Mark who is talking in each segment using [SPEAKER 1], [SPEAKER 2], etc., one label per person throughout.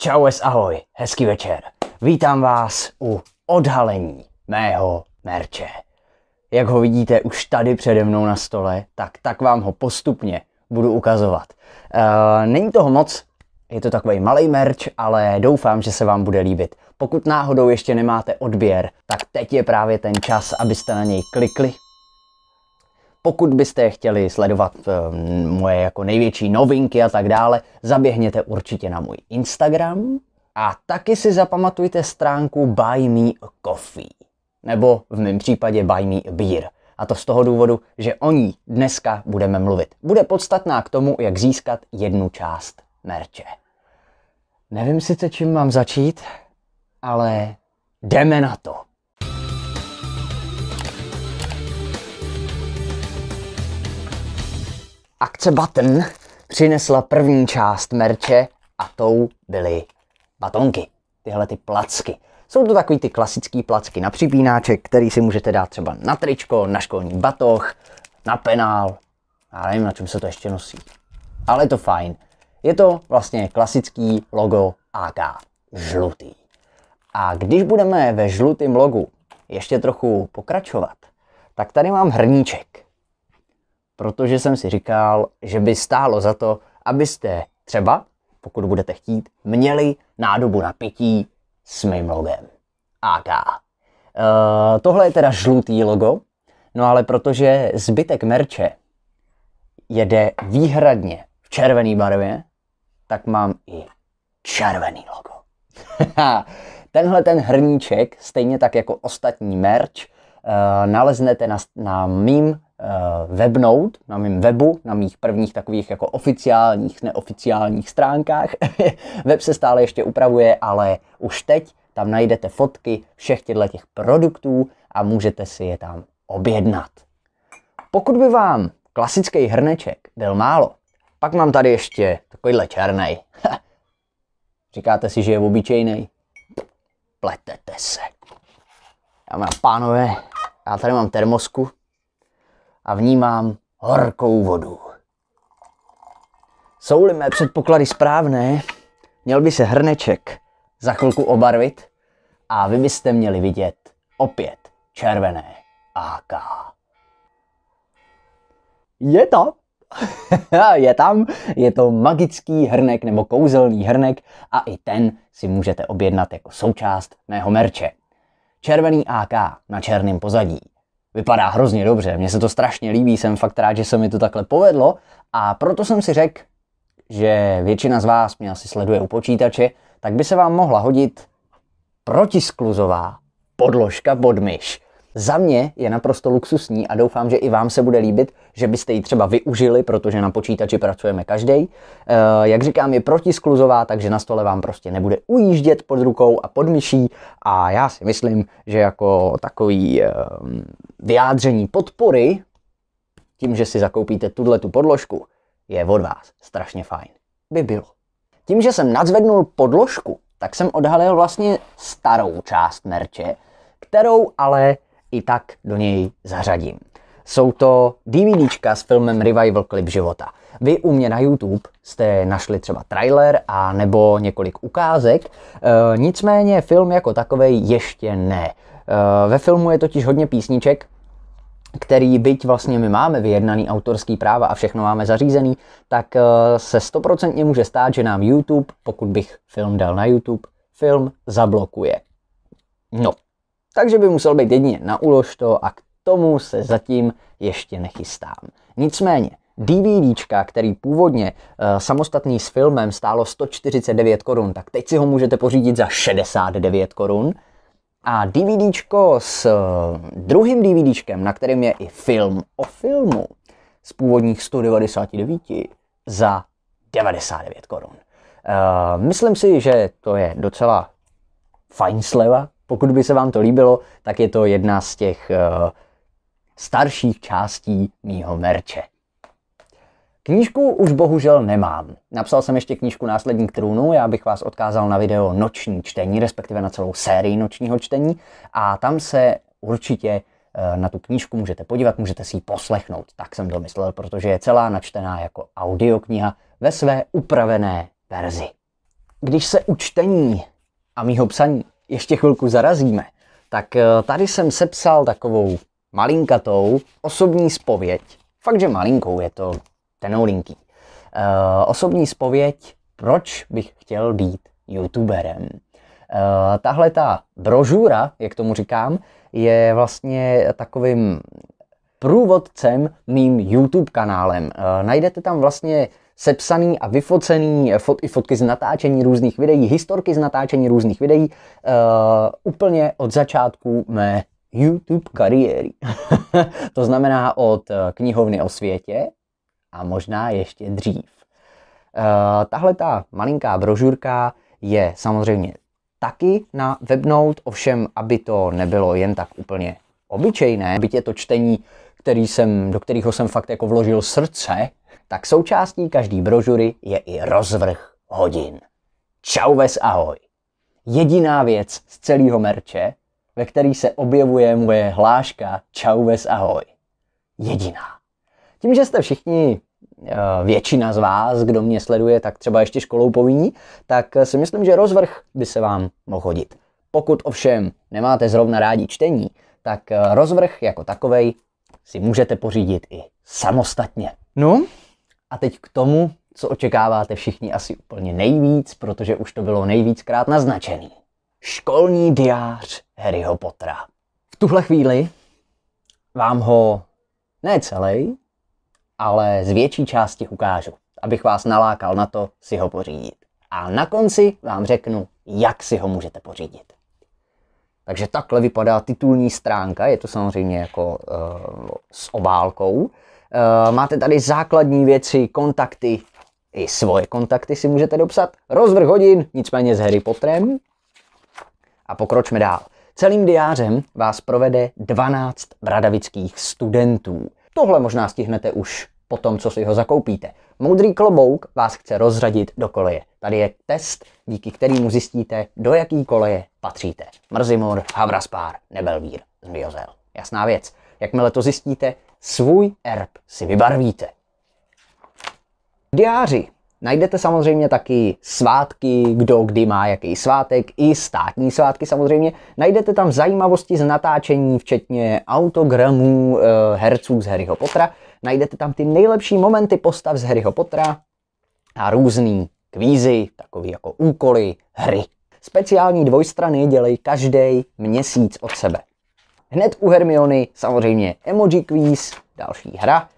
[SPEAKER 1] Čau es ahoj, hezký večer. Vítám vás u odhalení mého merče. Jak ho vidíte už tady přede mnou na stole, tak, tak vám ho postupně budu ukazovat. E, není toho moc, je to takový malý merč, ale doufám, že se vám bude líbit. Pokud náhodou ještě nemáte odběr, tak teď je právě ten čas, abyste na něj klikli, pokud byste chtěli sledovat eh, moje jako největší novinky a tak dále, zaběhněte určitě na můj Instagram a taky si zapamatujte stránku Buy Me a Coffee, nebo v mém případě Buy Me a Beer. A to z toho důvodu, že o ní dneska budeme mluvit. Bude podstatná k tomu, jak získat jednu část merče. Nevím sice, čím mám začít, ale jdeme na to. Akce Button přinesla první část merče a tou byly batonky, tyhle ty placky. Jsou to takový ty klasický placky na připínáček, který si můžete dát třeba na tričko, na školní batoh, na penál. Já nevím, na čem se to ještě nosí. Ale je to fajn. Je to vlastně klasický logo AK. Žlutý. A když budeme ve žlutém logu ještě trochu pokračovat, tak tady mám hrníček protože jsem si říkal, že by stálo za to, abyste třeba, pokud budete chtít, měli nádobu na pití s mým logem. AK. Uh, eh, tohle je teda žlutý logo, no ale protože zbytek merče jede výhradně v červený barvě, tak mám i červený logo. Tenhle ten hrníček, stejně tak jako ostatní merč, uh, naleznete na, na mým Eh, webnout na mém webu, na mých prvních takových jako oficiálních, neoficiálních stránkách. Web se stále ještě upravuje, ale už teď tam najdete fotky všech těchto těch produktů a můžete si je tam objednat. Pokud by vám klasický hrneček byl málo, pak mám tady ještě takovýhle černý. Říkáte si, že je obyčejný? Pletete se. Já mám, pánové, já tady mám termosku, a vnímám horkou vodu. Jsou-li mé předpoklady správné, měl by se hrneček za chvilku obarvit a vy byste měli vidět opět červené AK. Je to? je tam, je to magický hrnek nebo kouzelný hrnek a i ten si můžete objednat jako součást mého merče. Červený AK na černém pozadí. Vypadá hrozně dobře, mně se to strašně líbí, jsem fakt rád, že se mi to takhle povedlo a proto jsem si řekl, že většina z vás mě asi sleduje u počítače, tak by se vám mohla hodit protiskluzová podložka pod myš. Za mě je naprosto luxusní a doufám, že i vám se bude líbit, že byste ji třeba využili, protože na počítači pracujeme každý. Eh, jak říkám, je protiskluzová, takže na stole vám prostě nebude ujíždět pod rukou a pod myší a já si myslím, že jako takový ehm, vyjádření podpory tím, že si zakoupíte tuhle tu podložku, je od vás strašně fajn. By bylo. Tím, že jsem nadzvednul podložku, tak jsem odhalil vlastně starou část merče, kterou ale i tak do něj zařadím. Jsou to DVDčka s filmem Revival Clip života. Vy u mě na YouTube jste našli třeba trailer a nebo několik ukázek, e, nicméně film jako takový ještě ne. E, ve filmu je totiž hodně písniček, který byť vlastně my máme vyjednaný autorský práva a všechno máme zařízený, tak e, se stoprocentně může stát, že nám YouTube, pokud bych film dal na YouTube, film zablokuje. No, takže by musel být jedině na uložto a k tomu se zatím ještě nechystám. Nicméně, DVDčka, který původně uh, samostatný s filmem stálo 149 korun, tak teď si ho můžete pořídit za 69 korun. A DVDčko s uh, druhým DVDčkem, na kterém je i film o filmu, z původních 199 za 99 korun. Uh, myslím si, že to je docela fajn sleva, pokud by se vám to líbilo, tak je to jedna z těch uh, starších částí mýho merče. Knížku už bohužel nemám. Napsal jsem ještě knížku Následník trůnu, já bych vás odkázal na video Noční čtení, respektive na celou sérii Nočního čtení a tam se určitě eh, na tu knížku můžete podívat, můžete si ji poslechnout. Tak jsem domyslel, protože je celá načtená jako audiokniha ve své upravené verzi. Když se u čtení a mýho psaní ještě chvilku zarazíme, tak eh, tady jsem sepsal takovou malinkatou osobní spověď. Fakt, že malinkou je to tenoulinký. E, osobní spověď, proč bych chtěl být youtuberem. E, eh, tahle ta brožura, jak tomu říkám, je vlastně takovým průvodcem mým YouTube kanálem. E, najdete tam vlastně sepsaný a vyfocený, eh, fot, i fotky z natáčení různých videí, historky z natáčení různých videí, uh, úplně od začátku mé YouTube kariéry. to znamená od eh, knihovny o světě a možná ještě dřív. Uh, tahle ta malinká brožurka je samozřejmě taky na webnote, ovšem, aby to nebylo jen tak úplně obyčejné, byť je to čtení, který jsem, do kterého jsem fakt jako vložil srdce, tak součástí každý brožury je i rozvrh hodin. Čau ves ahoj! Jediná věc z celého merče, ve který se objevuje moje hláška Čau ves ahoj. Jediná. Tím, že jste všichni eh, většina z vás, kdo mě sleduje, tak třeba ještě školou povinní, tak si myslím, že rozvrh by se vám mohl hodit. Pokud ovšem nemáte zrovna rádi čtení, tak eh, rozvrh jako takovej si můžete pořídit i samostatně. No, a teď k tomu, co očekáváte všichni asi úplně nejvíc, protože už to bylo nejvíckrát naznačený. Školní diář Harryho Pottera. V tuhle chvíli vám ho ne celý, ale z větší části ukážu, abych vás nalákal na to si ho pořídit. A na konci vám řeknu, jak si ho můžete pořídit. Takže takhle vypadá titulní stránka, je to samozřejmě jako uh, s obálkou. Eh, máte tady základní věci, kontakty, i svoje kontakty si můžete dopsat. Rozvrh hodin, nicméně s Harry Potterem. A pokročme dál. Celým diářem vás provede 12 bradavických studentů. Tohle možná stihnete už po tom, co si ho zakoupíte. Moudrý klobouk vás chce rozřadit do koleje. Tady je test, díky kterému zjistíte, do jaký koleje patříte. Mrzimor, Havraspár, Nebelvír, Zmiozel. Jasná věc. Jakmile to zjistíte, svůj erb si vybarvíte. V diáři najdete samozřejmě taky svátky, kdo kdy má jaký svátek, i státní svátky samozřejmě. Najdete tam zajímavosti z natáčení, včetně autogramů e, herců z Harryho Pottera. Najdete tam ty nejlepší momenty postav z Harryho Pottera a různý kvízy, takový jako úkoly, hry. Speciální dvojstrany dělej každý měsíc od sebe. Hned u Hermiony samozřejmě emoji quiz, další hra.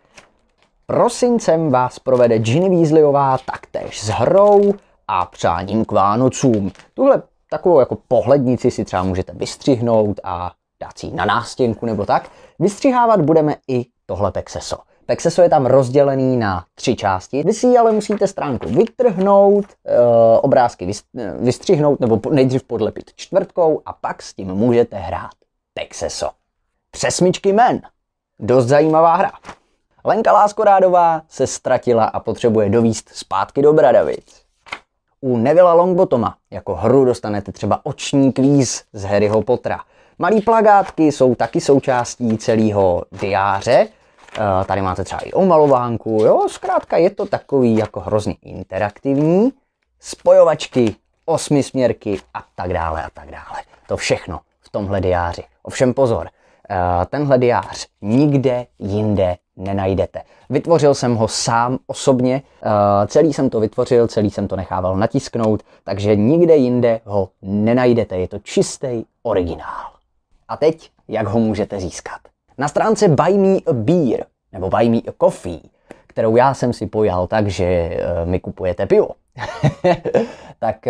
[SPEAKER 1] Prosincem vás provede Ginny Weasleyová taktéž s hrou a přáním k Vánocům. Tuhle takovou jako pohlednici si třeba můžete vystřihnout a dát si na nástěnku nebo tak. Vystřihávat budeme i tohle pexeso. Pexeso je tam rozdělený na tři části. Vy si ale musíte stránku vytrhnout, e, obrázky vystřihnout nebo nejdřív podlepit čtvrtkou a pak s tím můžete hrát. Texaso. Přesmičky men. Dost zajímavá hra. Lenka Láskorádová se ztratila a potřebuje dovíst zpátky do Bradavic. U Nevila Longbotoma jako hru dostanete třeba oční kvíz z Harryho Pottera. Malý plagátky jsou taky součástí celého diáře. Eh, tady máte třeba i omalovánku, jo, zkrátka je to takový jako hrozně interaktivní. Spojovačky, osmisměrky a tak dále a tak dále. To všechno v tomhle diáři. Ovšem pozor, eh, tenhle diář nikde jinde nenajdete. Vytvořil jsem ho sám osobně, eh, celý jsem to vytvořil, celý jsem to nechával natisknout, takže nikde jinde ho nenajdete, je to čistý originál. A teď, jak ho můžete získat? Na stránce Buy Me a Beer, nebo Buy Me a Coffee, kterou já jsem si pojal tak, že eh, mi kupujete pivo. tak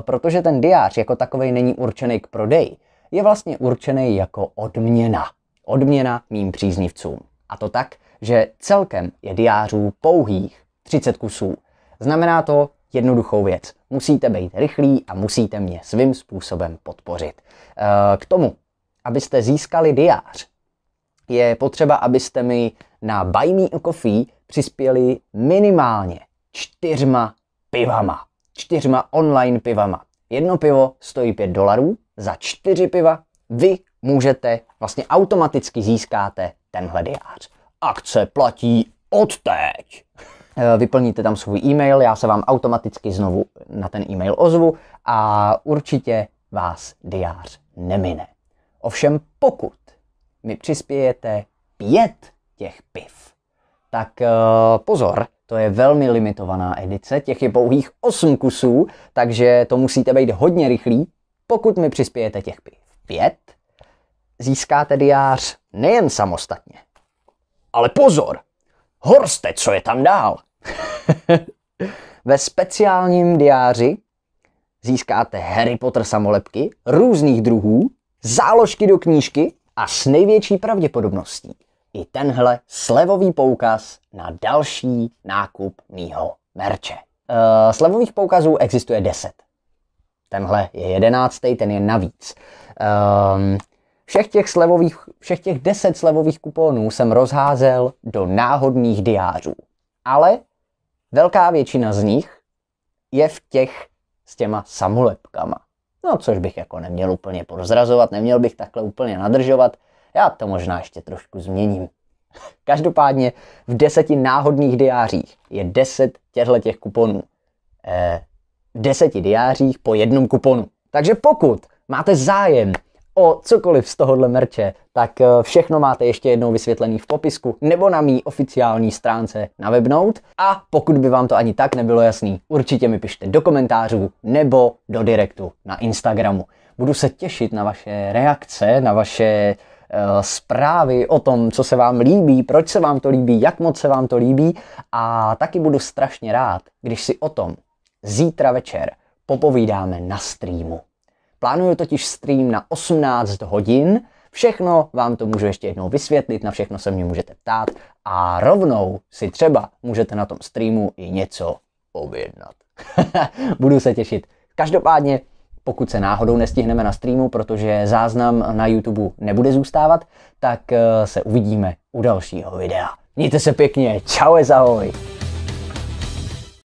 [SPEAKER 1] protože ten diář jako takovej není určený k prodeji, je vlastně určený jako odměna. Odměna mým příznivcům. A to tak, že celkem je diářů pouhých 30 kusů. Znamená to jednoduchou věc. Musíte být rychlí a musíte mě svým způsobem podpořit. Eh, k tomu, abyste získali diář, je potřeba, abyste mi na Buy Me a Coffee přispěli minimálně čtyřma pivama. Čtyřma online pivama. Jedno pivo stojí 5 dolarů, za čtyři piva vy můžete, vlastně automaticky získáte tenhle diář. Akce platí od teď. E, vyplníte tam svůj e-mail, já se vám automaticky znovu na ten e-mail ozvu a určitě vás diář nemine. Ovšem pokud mi přispějete pět těch piv, tak e, pozor, to je velmi limitovaná edice, těch je pouhých 8 kusů, takže to musíte být hodně rychlí, pokud mi přispějete těch pět, získáte diář nejen samostatně, ale pozor, horste, co je tam dál. Ve speciálním diáři získáte Harry Potter samolepky různých druhů, záložky do knížky a s největší pravděpodobností i tenhle slevový poukaz na další nákup mýho merče. Uh, slevových poukazů existuje 10. Tenhle je jedenáctý, ten je navíc. Um, všech těch, slevových, všech těch deset slevových kuponů jsem rozházel do náhodných diářů. Ale velká většina z nich je v těch s těma samolepkama. No, což bych jako neměl úplně porozrazovat, neměl bych takhle úplně nadržovat. Já to možná ještě trošku změním. Každopádně v deseti náhodných diářích je deset těchto těch kuponů. Eh, deseti diářích po jednom kuponu. Takže pokud máte zájem o cokoliv z tohohle merče, tak eh, všechno máte ještě jednou vysvětlený v popisku nebo na mý oficiální stránce na webnout. A pokud by vám to ani tak nebylo jasný, určitě mi pište do komentářů nebo do direktu na Instagramu. Budu se těšit na vaše reakce, na vaše eh, zprávy o tom, co se vám líbí, proč se vám to líbí, jak moc se vám to líbí a taky budu strašně rád, když si o tom zítra večer popovídáme na streamu. Plánuju totiž stream na 18 hodin, všechno vám to můžu ještě jednou vysvětlit, na všechno se mě můžete ptát a rovnou si třeba můžete na tom streamu i něco objednat. Budu se těšit. Každopádně, pokud se náhodou nestihneme na streamu, protože záznam na YouTube nebude zůstávat, tak eh, se uvidíme u dalšího videa. Mějte se pěkně, čau, ahoj!